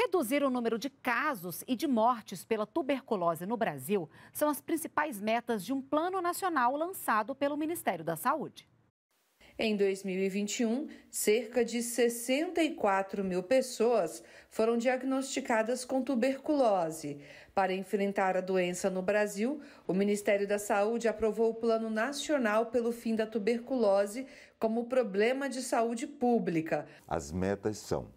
Reduzir o número de casos e de mortes pela tuberculose no Brasil são as principais metas de um plano nacional lançado pelo Ministério da Saúde. Em 2021, cerca de 64 mil pessoas foram diagnosticadas com tuberculose. Para enfrentar a doença no Brasil, o Ministério da Saúde aprovou o Plano Nacional pelo Fim da Tuberculose como problema de saúde pública. As metas são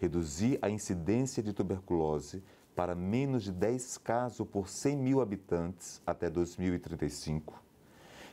reduzir a incidência de tuberculose para menos de 10 casos por 100 mil habitantes até 2035,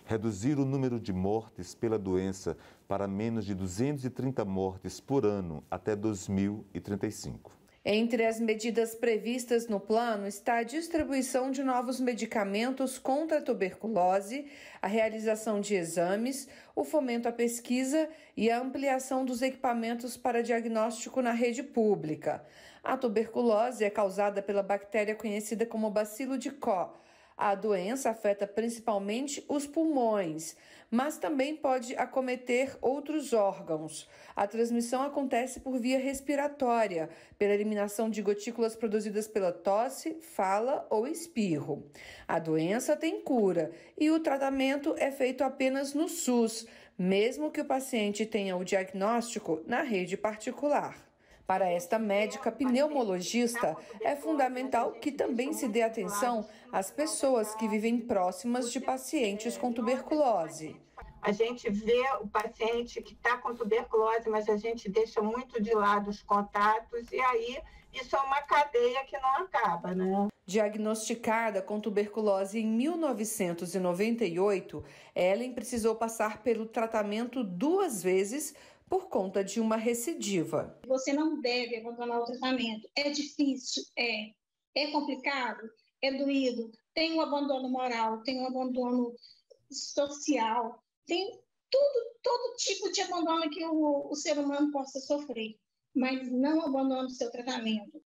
reduzir o número de mortes pela doença para menos de 230 mortes por ano até 2035. Entre as medidas previstas no plano está a distribuição de novos medicamentos contra a tuberculose, a realização de exames, o fomento à pesquisa e a ampliação dos equipamentos para diagnóstico na rede pública. A tuberculose é causada pela bactéria conhecida como bacilo de Koch a doença afeta principalmente os pulmões, mas também pode acometer outros órgãos. A transmissão acontece por via respiratória, pela eliminação de gotículas produzidas pela tosse, fala ou espirro. A doença tem cura e o tratamento é feito apenas no SUS, mesmo que o paciente tenha o diagnóstico na rede particular. Para esta médica pneumologista, é fundamental que também se dê atenção às pessoas que vivem próximas de pacientes com tuberculose. A gente vê o paciente que está com tuberculose, mas a gente deixa muito de lado os contatos, e aí isso é uma cadeia que não acaba, né? Diagnosticada com tuberculose em 1998, Ellen precisou passar pelo tratamento duas vezes por conta de uma recidiva. Você não deve abandonar o tratamento. É difícil, é. É complicado, é doído. Tem o um abandono moral, tem o um abandono social, tem tudo, todo tipo de abandono que o, o ser humano possa sofrer. Mas não abandone o seu tratamento.